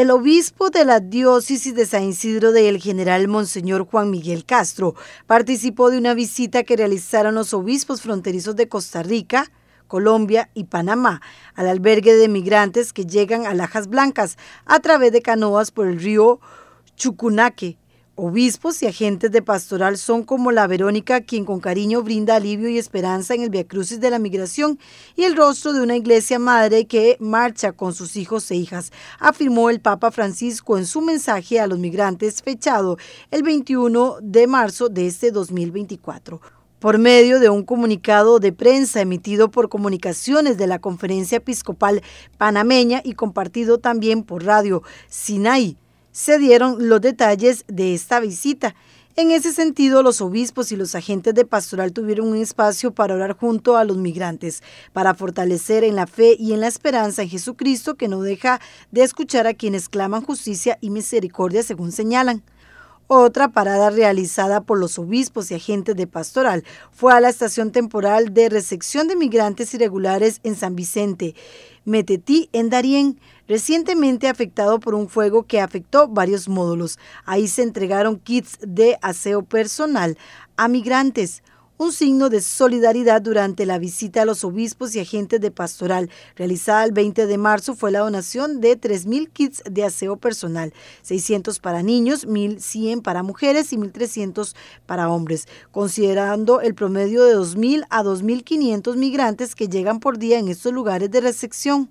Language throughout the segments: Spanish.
El obispo de la diócesis de San Isidro de El General Monseñor Juan Miguel Castro participó de una visita que realizaron los obispos fronterizos de Costa Rica, Colombia y Panamá al albergue de migrantes que llegan a Lajas Blancas a través de canoas por el río Chucunaque Obispos y agentes de pastoral son como la Verónica, quien con cariño brinda alivio y esperanza en el viacrucis de la migración y el rostro de una iglesia madre que marcha con sus hijos e hijas, afirmó el Papa Francisco en su mensaje a los migrantes fechado el 21 de marzo de este 2024. Por medio de un comunicado de prensa emitido por comunicaciones de la Conferencia Episcopal Panameña y compartido también por Radio Sinai, se dieron los detalles de esta visita. En ese sentido, los obispos y los agentes de pastoral tuvieron un espacio para orar junto a los migrantes, para fortalecer en la fe y en la esperanza en Jesucristo que no deja de escuchar a quienes claman justicia y misericordia, según señalan. Otra parada realizada por los obispos y agentes de pastoral fue a la estación temporal de recepción de migrantes irregulares en San Vicente, Metetí, en Darién, recientemente afectado por un fuego que afectó varios módulos. Ahí se entregaron kits de aseo personal a migrantes un signo de solidaridad durante la visita a los obispos y agentes de pastoral. Realizada el 20 de marzo fue la donación de 3.000 kits de aseo personal, 600 para niños, 1.100 para mujeres y 1.300 para hombres, considerando el promedio de 2.000 a 2.500 migrantes que llegan por día en estos lugares de recepción.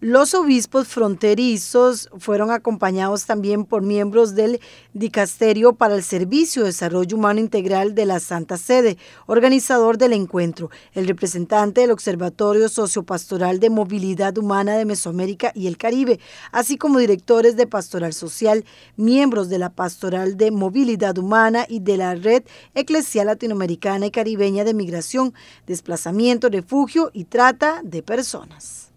Los obispos fronterizos fueron acompañados también por miembros del Dicasterio para el Servicio de Desarrollo Humano Integral de la Santa Sede, organizador del encuentro, el representante del Observatorio Sociopastoral de Movilidad Humana de Mesoamérica y el Caribe, así como directores de Pastoral Social, miembros de la Pastoral de Movilidad Humana y de la Red Eclesial Latinoamericana y Caribeña de Migración, Desplazamiento, Refugio y Trata de Personas.